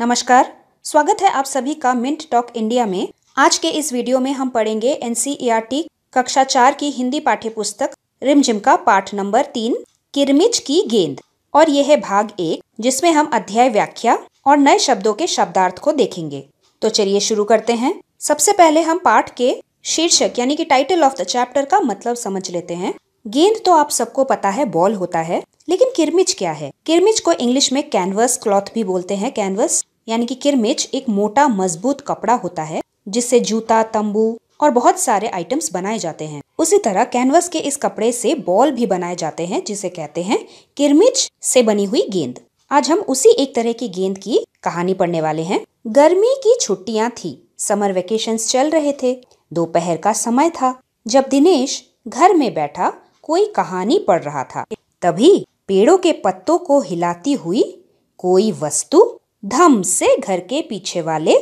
नमस्कार स्वागत है आप सभी का मिंट टॉक इंडिया में आज के इस वीडियो में हम पढ़ेंगे एन e कक्षा चार की हिंदी पाठ्य पुस्तक रिमझिम का पाठ नंबर तीन किरमिच की गेंद और यह है भाग एक जिसमें हम अध्याय व्याख्या और नए शब्दों के शब्दार्थ को देखेंगे तो चलिए शुरू करते हैं सबसे पहले हम पाठ के शीर्षक यानी कि टाइटल ऑफ द चैप्टर का मतलब समझ लेते हैं गेंद तो आप सबको पता है बॉल होता है लेकिन किरमिच क्या है किरमिच को इंग्लिश में कैनवस क्लॉथ भी बोलते हैं कैनवस यानी कि किरमिच एक मोटा मजबूत कपड़ा होता है जिससे जूता तंबू और बहुत सारे आइटम्स बनाए जाते हैं उसी तरह कैनवस के इस कपड़े से बॉल भी बनाए जाते हैं जिसे कहते हैं किरमिच से बनी हुई गेंद आज हम उसी एक तरह की गेंद की कहानी पढ़ने वाले हैं गर्मी की छुट्टियां थी समर वेकेशन चल रहे थे दोपहर का समय था जब दिनेश घर में बैठा कोई कहानी पढ़ रहा था तभी पेड़ों के पत्तों को हिलाती हुई कोई वस्तु धम से घर के पीछे वाले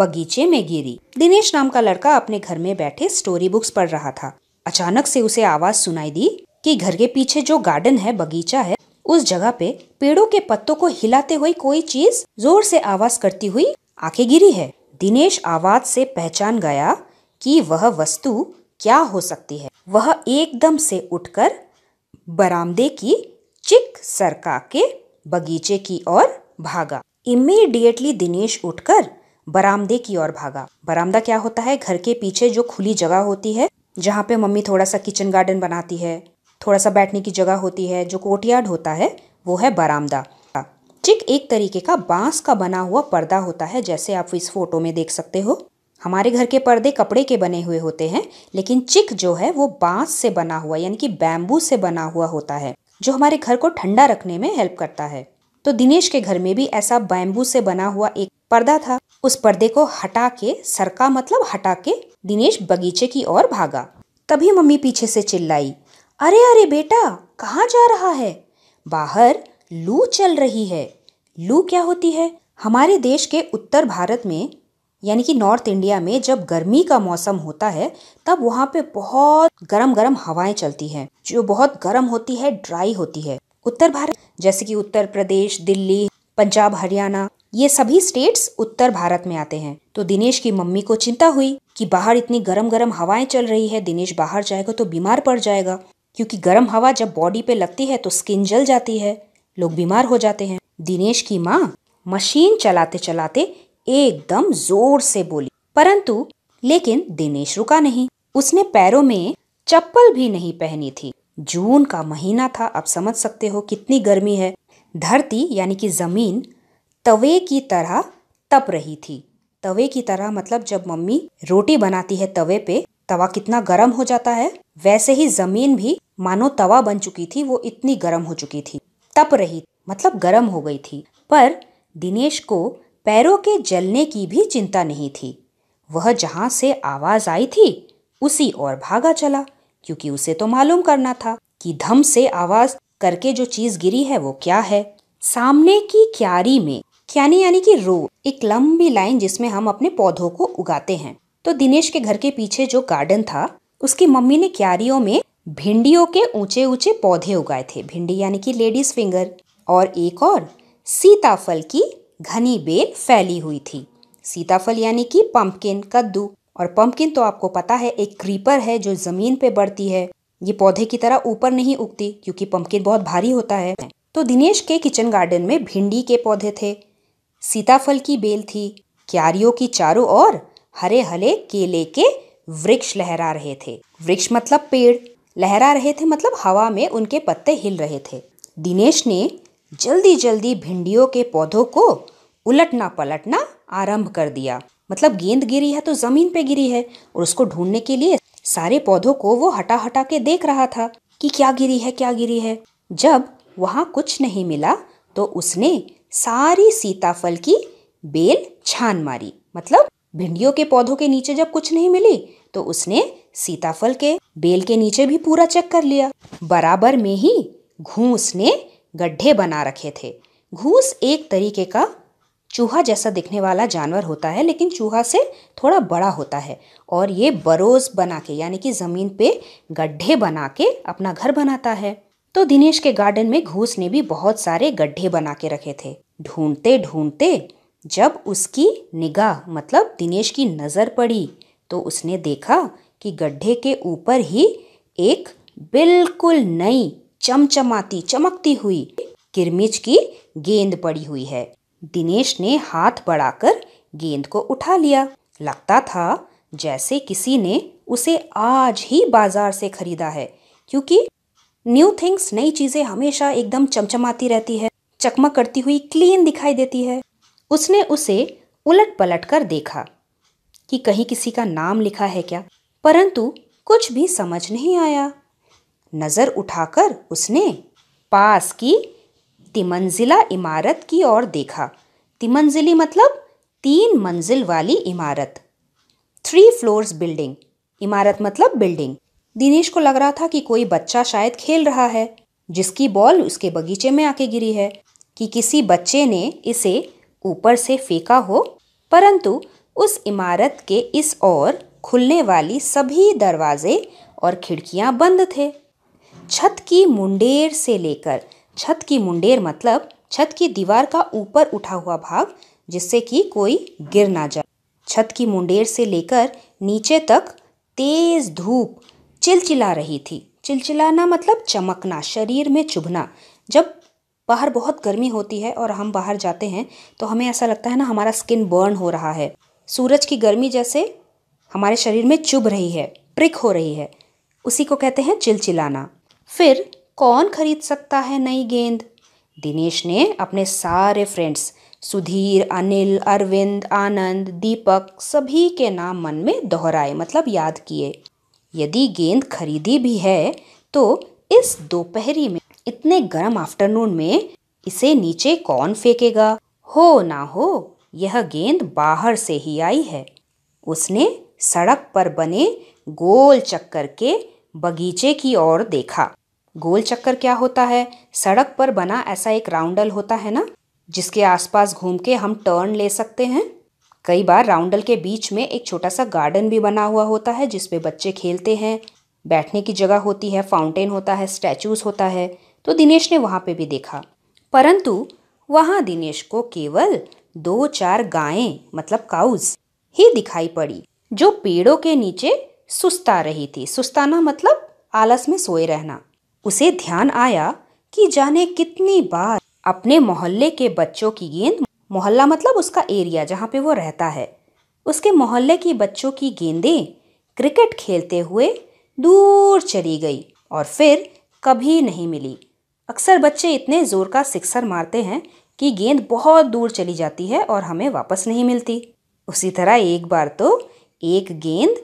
बगीचे में गिरी दिनेश नाम का लड़का अपने घर में बैठे स्टोरी बुक्स पढ़ रहा था अचानक से उसे आवाज सुनाई दी कि घर के पीछे जो गार्डन है बगीचा है उस जगह पे पेड़ों के पत्तों को हिलाते हुए कोई चीज जोर से आवाज करती हुई आके गिरी है दिनेश आवाज से पहचान गया कि वह वस्तु क्या हो सकती है वह एकदम से उठकर बरामदे की चिक सरका के बगीचे की ओर भागा इमीडिएटली दिनेश उठकर बरामदे की ओर भागा बरामदा क्या होता है घर के पीछे जो खुली जगह होती है जहाँ पे मम्मी थोड़ा सा किचन गार्डन बनाती है थोड़ा सा बैठने की जगह होती है जो कोर्टयार्ड होता है वो है बरामदा चिक एक तरीके का बांस का बना हुआ पर्दा होता है जैसे आप इस फोटो में देख सकते हो हमारे घर के पर्दे कपड़े के बने हुए होते हैं लेकिन चिक जो है वो बांस से बना हुआ यानी कि बैम्बू से बना हुआ होता है जो हमारे घर को ठंडा रखने में हेल्प करता है तो दिनेश के घर में भी ऐसा बैम्बू से बना हुआ एक पर्दा था उस पर्दे को हटा के सरका मतलब हटा के दिनेश बगीचे की ओर भागा तभी मम्मी पीछे से चिल्लाई अरे अरे बेटा कहाँ जा रहा है बाहर लू चल रही है लू क्या होती है हमारे देश के उत्तर भारत में यानी कि नॉर्थ इंडिया में जब गर्मी का मौसम होता है तब वहाँ पे बहुत गर्म गर्म हवाएं चलती हैं जो बहुत गर्म होती है ड्राई होती है उत्तर भारत जैसे कि उत्तर प्रदेश दिल्ली पंजाब हरियाणा ये सभी स्टेट्स उत्तर भारत में आते हैं तो दिनेश की मम्मी को चिंता हुई कि बाहर इतनी गर्म गर्म हवाएं चल रही है दिनेश बाहर जाएगा तो बीमार पड़ जाएगा क्योंकि गर्म हवा जब बॉडी पे लगती है तो स्किन जल जाती है लोग बीमार हो जाते हैं दिनेश की माँ मशीन चलाते चलाते एकदम जोर से बोली परंतु लेकिन दिनेश रुका नहीं उसने पैरों में चप्पल भी नहीं पहनी थी जून का महीना था आप समझ सकते हो कितनी गर्मी है धरती यानी कि ज़मीन तवे की तरह तप रही थी तवे की तरह मतलब जब मम्मी रोटी बनाती है तवे पे तवा कितना गर्म हो जाता है वैसे ही ज़मीन भी मानो तवा बन चुकी थी वो इतनी गर्म हो चुकी थी तप रही मतलब गर्म हो गई थी पर दिनेश को पैरों के जलने की भी चिंता नहीं थी वह जहाँ से आवाज आई थी उसी ओर भागा चला क्योंकि उसे तो मालूम करना था कि धम से आवाज करके जो चीज गिरी है वो क्या है सामने की क्यारी में क्यानी यानी कि रो एक लंबी लाइन जिसमें हम अपने पौधों को उगाते हैं तो दिनेश के घर के पीछे जो गार्डन था उसकी मम्मी ने क्यारियों में भिंडियों के ऊंचे ऊंचे पौधे उगाए थे भिंडी यानी कि लेडीज फिंगर और एक और सीताफल की घनी बेल फैली हुई थी सीताफल यानी कि पंपकिन कद्दू और पंपकिन तो आपको पता है एक क्रीपर है जो ज़मीन पे बढ़ती है ये पौधे की तरह ऊपर नहीं उगती क्योंकि पंपकिन बहुत भारी होता है तो दिनेश के किचन गार्डन में भिंडी के पौधे थे सीताफल की बेल थी क्यारियों की चारों ओर हरे हले केले के वृक्ष लहरा रहे थे वृक्ष मतलब पेड़ लहरा रहे थे मतलब हवा में उनके पत्ते हिल रहे थे दिनेश ने जल्दी जल्दी भिंडियों के पौधों को उलटना पलटना आरंभ कर दिया मतलब गेंद गिरी है तो जमीन पे गिरी है और उसको ढूंढने के लिए सारे पौधों को वो हटा हटा के देख रहा था कि क्या गिरी है क्या गिरी है जब वहाँ कुछ नहीं मिला तो उसने सारी सीताफल की बेल छान मारी मतलब भिंडियों के पौधों के नीचे जब कुछ नहीं मिली तो उसने सीताफल के बेल के नीचे भी पूरा चेक कर लिया बराबर में ही घूस ने गड्ढे बना रखे थे घूस एक तरीके का चूहा जैसा दिखने वाला जानवर होता है लेकिन चूहा से थोड़ा बड़ा होता है और ये बरोस बना के यानी कि ज़मीन पे गड्ढे बना के अपना घर बनाता है तो दिनेश के गार्डन में घूस ने भी बहुत सारे गड्ढे बना के रखे थे ढूंढते ढूंढते जब उसकी निगाह मतलब दिनेश की नज़र पड़ी तो उसने देखा कि गड्ढे के ऊपर ही एक बिल्कुल नई चमचमाती चमकती हुई किरमिच की गेंद पड़ी हुई है दिनेश ने हाथ बढ़ाकर गेंद को उठा लिया लगता था जैसे किसी ने उसे आज ही बाजार से खरीदा है क्योंकि न्यू थिंग्स नई चीज़ें हमेशा एकदम चमचमाती रहती है चकमक करती हुई क्लीन दिखाई देती है उसने उसे उलट पलट कर देखा कि कहीं किसी का नाम लिखा है क्या परंतु कुछ भी समझ नहीं आया नज़र उठाकर उसने पास की तिमंजिला इमारत की ओर देखा तिमंजिली मतलब तीन मंजिल वाली इमारत थ्री फ्लोर्स बिल्डिंग इमारत मतलब बिल्डिंग दिनेश को लग रहा था कि कोई बच्चा शायद खेल रहा है जिसकी बॉल उसके बगीचे में आके गिरी है कि किसी बच्चे ने इसे ऊपर से फेंका हो परंतु उस इमारत के इस ओर खुलने वाली सभी दरवाजे और खिड़कियां बंद थे छत की मुंडेर से लेकर छत की मुंडेर मतलब छत की दीवार का ऊपर उठा हुआ भाग जिससे कि कोई गिर ना जाए छत की मुंडेर से लेकर नीचे तक तेज धूप चिलचिला रही थी चिलचिलाना मतलब चमकना शरीर में चुभना जब बाहर बहुत गर्मी होती है और हम बाहर जाते हैं तो हमें ऐसा लगता है ना हमारा स्किन बर्न हो रहा है सूरज की गर्मी जैसे हमारे शरीर में चुभ रही है प्रिक हो रही है उसी को कहते हैं चिलचिलाना फिर कौन खरीद सकता है नई गेंद दिनेश ने अपने सारे फ्रेंड्स सुधीर अनिल अरविंद आनंद दीपक सभी के नाम मन में दोहराए मतलब याद किए यदि गेंद खरीदी भी है तो इस दोपहरी में इतने गर्म आफ्टरनून में इसे नीचे कौन फेंकेगा हो ना हो यह गेंद बाहर से ही आई है उसने सड़क पर बने गोल चक्कर के बगीचे की ओर देखा गोल चक्कर क्या होता है सड़क पर बना ऐसा एक राउंडल होता है ना जिसके आसपास घूम के हम टर्न ले सकते हैं कई बार राउंडल के बीच में एक छोटा सा गार्डन भी बना हुआ होता है जिसपे बच्चे खेलते हैं बैठने की जगह होती है फाउंटेन होता है स्टैचूज होता है तो दिनेश ने वहाँ पे भी देखा परंतु वहाँ दिनेश को केवल दो चार गायें मतलब काउज ही दिखाई पड़ी जो पेड़ों के नीचे सुस्ता रही थी सुस्ताना मतलब आलस में सोए रहना उसे ध्यान आया कि जाने कितनी बार अपने मोहल्ले के बच्चों की गेंद मोहल्ला मतलब उसका एरिया जहाँ पे वो रहता है उसके मोहल्ले की बच्चों की गेंदें क्रिकेट खेलते हुए दूर चली गई और फिर कभी नहीं मिली अक्सर बच्चे इतने ज़ोर का सिक्सर मारते हैं कि गेंद बहुत दूर चली जाती है और हमें वापस नहीं मिलती उसी तरह एक बार तो एक गेंद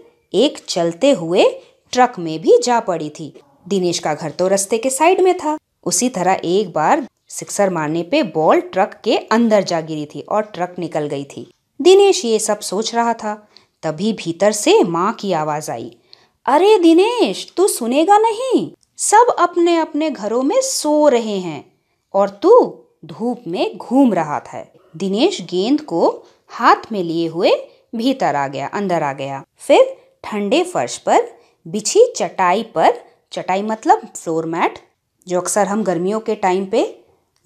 एक चलते हुए ट्रक में भी जा पड़ी थी दिनेश का घर तो रस्ते के साइड में था उसी तरह एक बार सिक्सर मारने पे बॉल ट्रक के अंदर जा गिरी थी और ट्रक निकल गई थी दिनेश ये सब सोच रहा था तभी भीतर से माँ की आवाज आई अरे दिनेश तू सुनेगा नहीं सब अपने अपने घरों में सो रहे हैं और तू धूप में घूम रहा था दिनेश गेंद को हाथ में लिए हुए भीतर आ गया अंदर आ गया फिर ठंडे फर्श पर बिछी चटाई पर चटाई मतलब फ्लोर मैट जो अक्सर हम गर्मियों के टाइम पे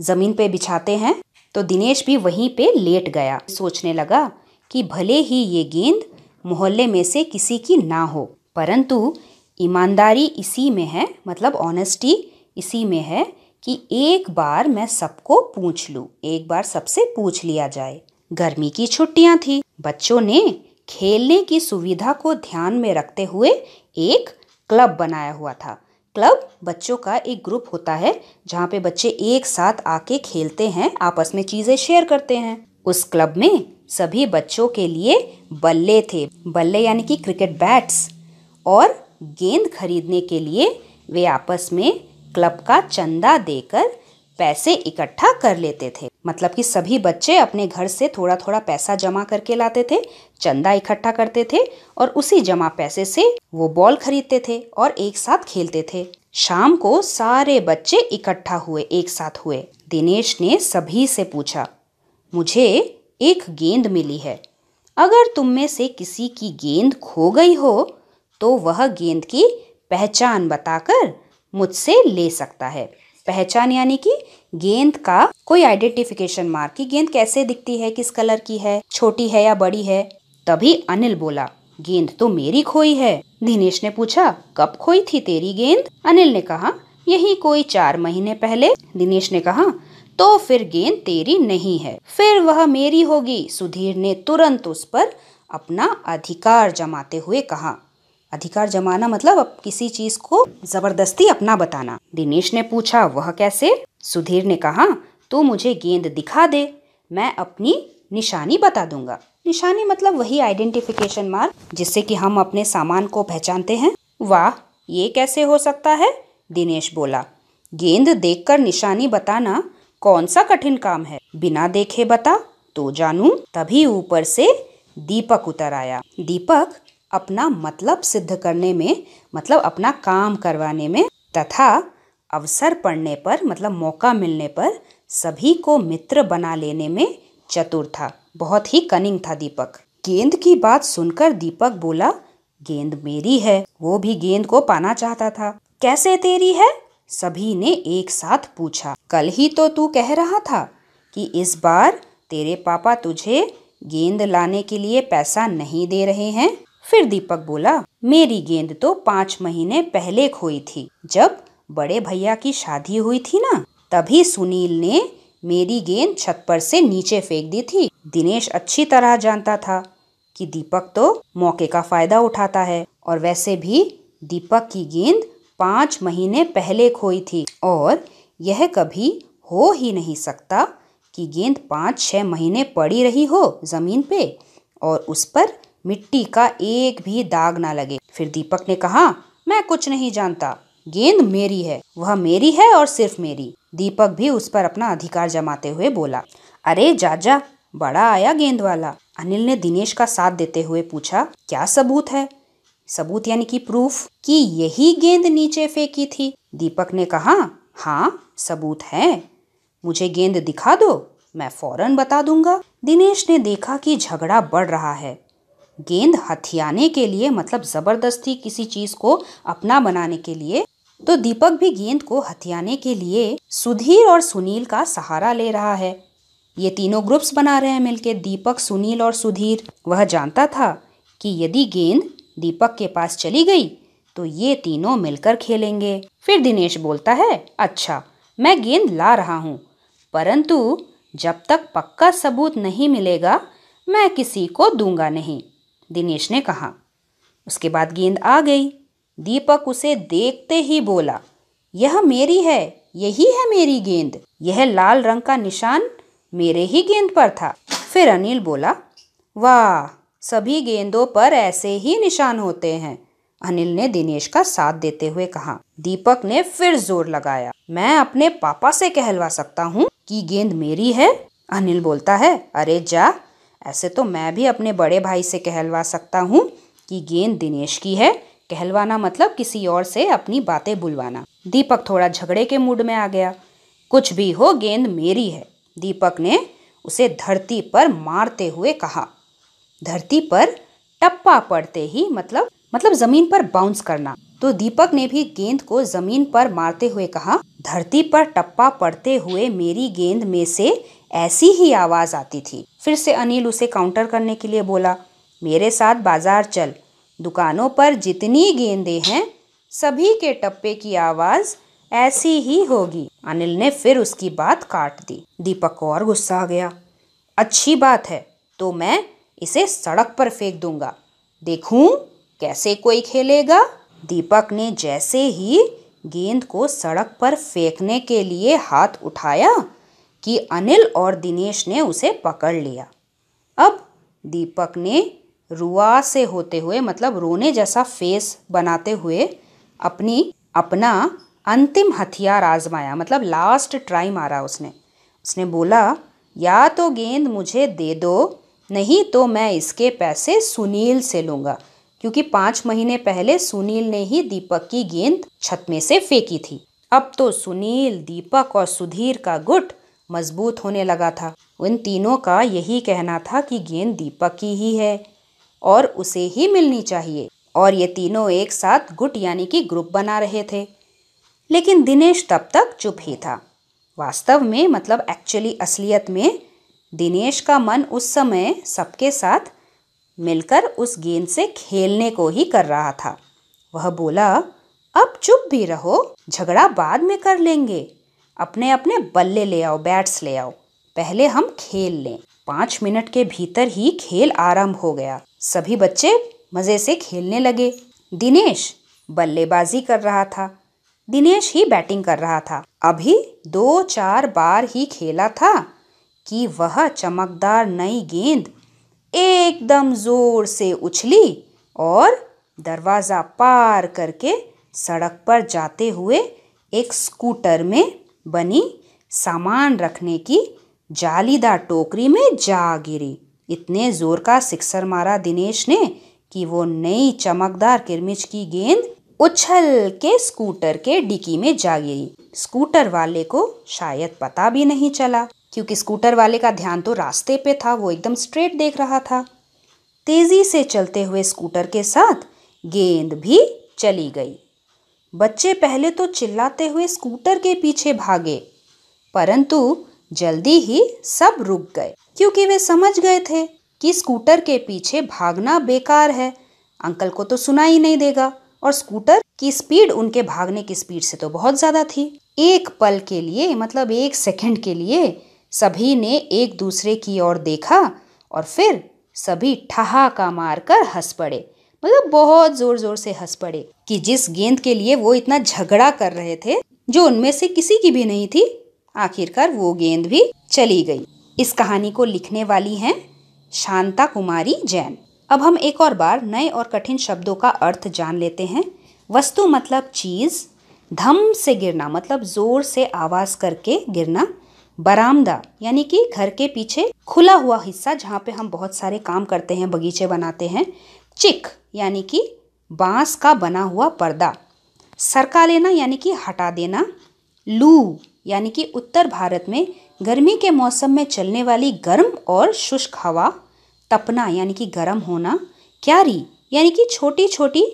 ज़मीन पे बिछाते हैं तो दिनेश भी वहीं पे लेट गया सोचने लगा कि भले ही ये गेंद मोहल्ले में से किसी की ना हो परंतु ईमानदारी इसी में है मतलब ऑनेस्टी इसी में है कि एक बार मैं सबको पूछ लूँ एक बार सबसे पूछ लिया जाए गर्मी की छुट्टियाँ थी बच्चों ने खेलने की सुविधा को ध्यान में रखते हुए एक क्लब बनाया हुआ था क्लब बच्चों का एक ग्रुप होता है जहाँ पे बच्चे एक साथ आके खेलते हैं आपस में चीज़ें शेयर करते हैं उस क्लब में सभी बच्चों के लिए बल्ले थे बल्ले यानी कि क्रिकेट बैट्स और गेंद खरीदने के लिए वे आपस में क्लब का चंदा देकर पैसे इकट्ठा कर लेते थे मतलब कि सभी बच्चे अपने घर से थोड़ा थोड़ा पैसा जमा करके लाते थे चंदा इकट्ठा करते थे और उसी जमा पैसे से वो बॉल खरीदते थे और एक साथ खेलते थे शाम को सारे बच्चे इकट्ठा हुए एक साथ हुए दिनेश ने सभी से पूछा मुझे एक गेंद मिली है अगर तुम में से किसी की गेंद खो गई हो तो वह गेंद की पहचान बताकर मुझसे ले सकता है पहचान यानी कि गेंद का कोई आइडेंटिफिकेशन मार्क कि गेंद कैसे दिखती है किस कलर की है छोटी है या बड़ी है तभी अनिल बोला गेंद तो मेरी खोई है दिनेश ने पूछा कब खोई थी तेरी गेंद अनिल ने कहा यही कोई चार महीने पहले दिनेश ने कहा तो फिर गेंद तेरी नहीं है फिर वह मेरी होगी सुधीर ने तुरंत उस पर अपना अधिकार जमाते हुए कहा अधिकार जमाना मतलब अब किसी चीज को जबरदस्ती अपना बताना दिनेश ने पूछा वह कैसे सुधीर ने कहा तो मुझे गेंद दिखा दे मैं अपनी निशानी बता दूंगा निशानी मतलब वही आइडेंटिफिकेशन मार्क जिससे कि हम अपने सामान को पहचानते हैं वाह ये कैसे हो सकता है दिनेश बोला गेंद देखकर निशानी बताना कौन सा कठिन काम है बिना देखे बता तो जानू तभी ऊपर से दीपक उतर आया दीपक अपना मतलब सिद्ध करने में मतलब अपना काम करवाने में तथा अवसर पड़ने पर मतलब मौका मिलने पर सभी को मित्र बना लेने में चतुर था बहुत ही कनिंग था दीपक गेंद की बात सुनकर दीपक बोला गेंद मेरी है वो भी गेंद को पाना चाहता था कैसे तेरी है सभी ने एक साथ पूछा कल ही तो तू कह रहा था कि इस बार तेरे पापा तुझे गेंद लाने के लिए पैसा नहीं दे रहे हैं फिर दीपक बोला मेरी गेंद तो पाँच महीने पहले खोई थी जब बड़े भैया की शादी हुई थी ना तभी सुनील ने मेरी गेंद छत पर से नीचे फेंक दी थी दिनेश अच्छी तरह जानता था कि दीपक तो मौके का फायदा उठाता है और वैसे भी दीपक की गेंद पाँच महीने पहले खोई थी और यह कभी हो ही नहीं सकता कि गेंद पाँच छः महीने पड़ी रही हो ज़मीन पे और उस पर मिट्टी का एक भी दाग ना लगे फिर दीपक ने कहा मैं कुछ नहीं जानता गेंद मेरी है वह मेरी है और सिर्फ मेरी दीपक भी उस पर अपना अधिकार जमाते हुए बोला अरे जाजा बड़ा आया गेंद वाला अनिल ने दिनेश का साथ देते हुए पूछा क्या सबूत है सबूत यानी कि प्रूफ कि यही गेंद नीचे फेंकी थी दीपक ने कहा हाँ सबूत है मुझे गेंद दिखा दो मैं फौरन बता दूंगा दिनेश ने देखा कि झगड़ा बढ़ रहा है गेंद हथियाने के लिए मतलब ज़बरदस्ती किसी चीज़ को अपना बनाने के लिए तो दीपक भी गेंद को हथियाने के लिए सुधीर और सुनील का सहारा ले रहा है ये तीनों ग्रुप्स बना रहे हैं मिलके दीपक सुनील और सुधीर वह जानता था कि यदि गेंद दीपक के पास चली गई तो ये तीनों मिलकर खेलेंगे फिर दिनेश बोलता है अच्छा मैं गेंद ला रहा हूँ परंतु जब तक पक्का सबूत नहीं मिलेगा मैं किसी को दूंगा नहीं दिनेश ने कहा उसके बाद गेंद आ गई दीपक उसे देखते ही बोला यह मेरी है यही है मेरी गेंद यह लाल रंग का निशान मेरे ही गेंद पर था फिर अनिल बोला वाह सभी गेंदों पर ऐसे ही निशान होते हैं अनिल ने दिनेश का साथ देते हुए कहा दीपक ने फिर जोर लगाया मैं अपने पापा से कहलवा सकता हूँ कि गेंद मेरी है अनिल बोलता है अरे जा ऐसे तो मैं भी अपने बड़े भाई से कहलवा सकता हूँ कि गेंद दिनेश की है कहलवाना मतलब किसी और से अपनी बातें बुलवाना दीपक थोड़ा झगड़े के मूड में आ गया कुछ भी हो गेंद मेरी है दीपक ने उसे धरती पर मारते हुए कहा धरती पर टप्पा पड़ते ही मतलब मतलब जमीन पर बाउंस करना तो दीपक ने भी गेंद को जमीन पर मारते हुए कहा धरती पर टप्पा पड़ते हुए मेरी गेंद में से ऐसी ही आवाज़ आती थी फिर से अनिल उसे काउंटर करने के लिए बोला मेरे साथ बाजार चल दुकानों पर जितनी गेंदे हैं सभी के टप्पे की आवाज़ ऐसी ही होगी अनिल ने फिर उसकी बात काट दी दीपक को और गुस्सा आ गया अच्छी बात है तो मैं इसे सड़क पर फेंक दूंगा देखूं कैसे कोई खेलेगा दीपक ने जैसे ही गेंद को सड़क पर फेंकने के लिए हाथ उठाया कि अनिल और दिनेश ने उसे पकड़ लिया अब दीपक ने रुआ से होते हुए मतलब रोने जैसा फेस बनाते हुए अपनी अपना अंतिम हथियार आजमाया मतलब लास्ट ट्राई मारा उसने उसने बोला या तो गेंद मुझे दे दो नहीं तो मैं इसके पैसे सुनील से लूँगा क्योंकि पाँच महीने पहले सुनील ने ही दीपक की गेंद छत में से फेंकी थी अब तो सुनील दीपक और सुधीर का गुट मजबूत होने लगा था उन तीनों का यही कहना था कि गेंद दीपक की ही है और उसे ही मिलनी चाहिए और ये तीनों एक साथ गुट यानी कि ग्रुप बना रहे थे लेकिन दिनेश तब तक चुप ही था वास्तव में मतलब एक्चुअली असलियत में दिनेश का मन उस समय सबके साथ मिलकर उस गेंद से खेलने को ही कर रहा था वह बोला अब चुप भी रहो झगड़ा बाद में कर लेंगे अपने अपने बल्ले ले आओ बैट्स ले आओ पहले हम खेल लें पाँच मिनट के भीतर ही खेल आरंभ हो गया सभी बच्चे मज़े से खेलने लगे दिनेश बल्लेबाजी कर रहा था दिनेश ही बैटिंग कर रहा था अभी दो चार बार ही खेला था कि वह चमकदार नई गेंद एकदम ज़ोर से उछली और दरवाज़ा पार करके सड़क पर जाते हुए एक स्कूटर में बनी सामान रखने की जालीदार टोकरी में जा गिरी इतने जोर का सिक्सर मारा दिनेश ने कि वो नई चमकदार किरमिच की गेंद उछल के स्कूटर के डिकी में जा गिरी स्कूटर वाले को शायद पता भी नहीं चला क्योंकि स्कूटर वाले का ध्यान तो रास्ते पे था वो एकदम स्ट्रेट देख रहा था तेजी से चलते हुए स्कूटर के साथ गेंद भी चली गई बच्चे पहले तो चिल्लाते हुए स्कूटर के पीछे भागे परंतु जल्दी ही सब रुक गए क्योंकि वे समझ गए थे कि स्कूटर के पीछे भागना बेकार है अंकल को तो सुना ही नहीं देगा और स्कूटर की स्पीड उनके भागने की स्पीड से तो बहुत ज़्यादा थी एक पल के लिए मतलब एक सेकंड के लिए सभी ने एक दूसरे की ओर देखा और फिर सभी ठहाका मारकर हंस पड़े मतलब बहुत जोर जोर से हंस पड़े कि जिस गेंद के लिए वो इतना झगड़ा कर रहे थे जो उनमें से किसी की भी नहीं थी आखिरकार वो गेंद भी चली गई इस कहानी को लिखने वाली हैं शांता कुमारी जैन अब हम एक और बार नए और कठिन शब्दों का अर्थ जान लेते हैं वस्तु मतलब चीज़ धम से गिरना मतलब ज़ोर से आवाज़ करके गिरना बरामदा यानी कि घर के पीछे खुला हुआ हिस्सा जहाँ पे हम बहुत सारे काम करते हैं बगीचे बनाते हैं चिक यानी कि बांस का बना हुआ पर्दा सरका लेना यानी कि हटा देना लू यानी कि उत्तर भारत में गर्मी के मौसम में चलने वाली गर्म और शुष्क हवा तपना यानी कि गर्म होना क्यारी यानी कि छोटी छोटी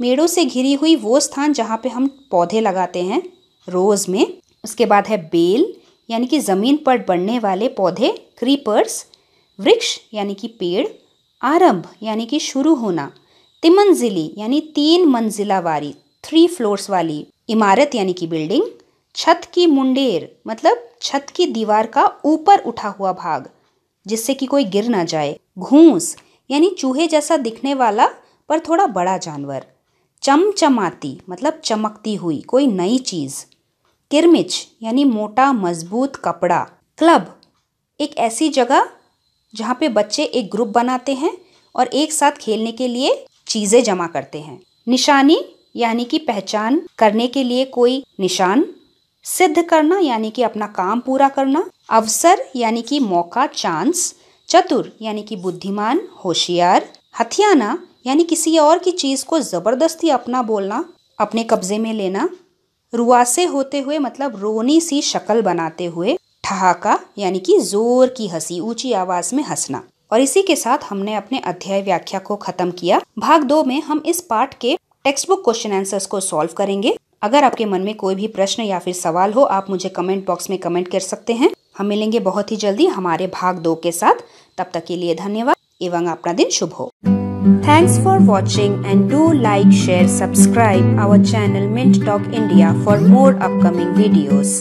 मेड़ों से घिरी हुई वो स्थान जहाँ पे हम पौधे लगाते हैं रोज़ में उसके बाद है बेल यानी कि ज़मीन पर बढ़ने वाले पौधे क्रीपर्स वृक्ष यानी कि पेड़ आरंभ यानी कि शुरू होना तिमंजिली यानी तीन मंजिला वाली थ्री फ्लोर्स वाली इमारत यानी कि बिल्डिंग छत की मुंडेर मतलब छत की दीवार का ऊपर उठा हुआ भाग जिससे कि कोई गिर ना जाए घूस यानी चूहे जैसा दिखने वाला पर थोड़ा बड़ा जानवर चमचमाती मतलब चमकती हुई कोई नई चीज़ किरमिच यानी मोटा मजबूत कपड़ा क्लब एक ऐसी जगह जहाँ पे बच्चे एक ग्रुप बनाते हैं और एक साथ खेलने के लिए चीज़ें जमा करते हैं निशानी यानी कि पहचान करने के लिए कोई निशान सिद्ध करना यानी कि अपना काम पूरा करना अवसर यानी कि मौका चांस चतुर यानी कि बुद्धिमान होशियार हथियाना यानी किसी और की चीज़ को ज़बरदस्ती अपना बोलना अपने कब्जे में लेना रुआसे होते हुए मतलब रोनी सी शक्ल बनाते हुए ठहाका यानी कि जोर की हंसी ऊंची आवाज़ में हंसना और इसी के साथ हमने अपने अध्याय व्याख्या को खत्म किया भाग दो में हम इस पार्ट के टेक्स्ट बुक क्वेश्चन आंसर्स को सॉल्व करेंगे अगर आपके मन में कोई भी प्रश्न या फिर सवाल हो आप मुझे कमेंट बॉक्स में कमेंट कर सकते हैं हम मिलेंगे बहुत ही जल्दी हमारे भाग दो के साथ तब तक के लिए धन्यवाद एवं अपना दिन शुभ हो Thanks for watching and do like, share, subscribe our channel Mint Talk India for more upcoming videos.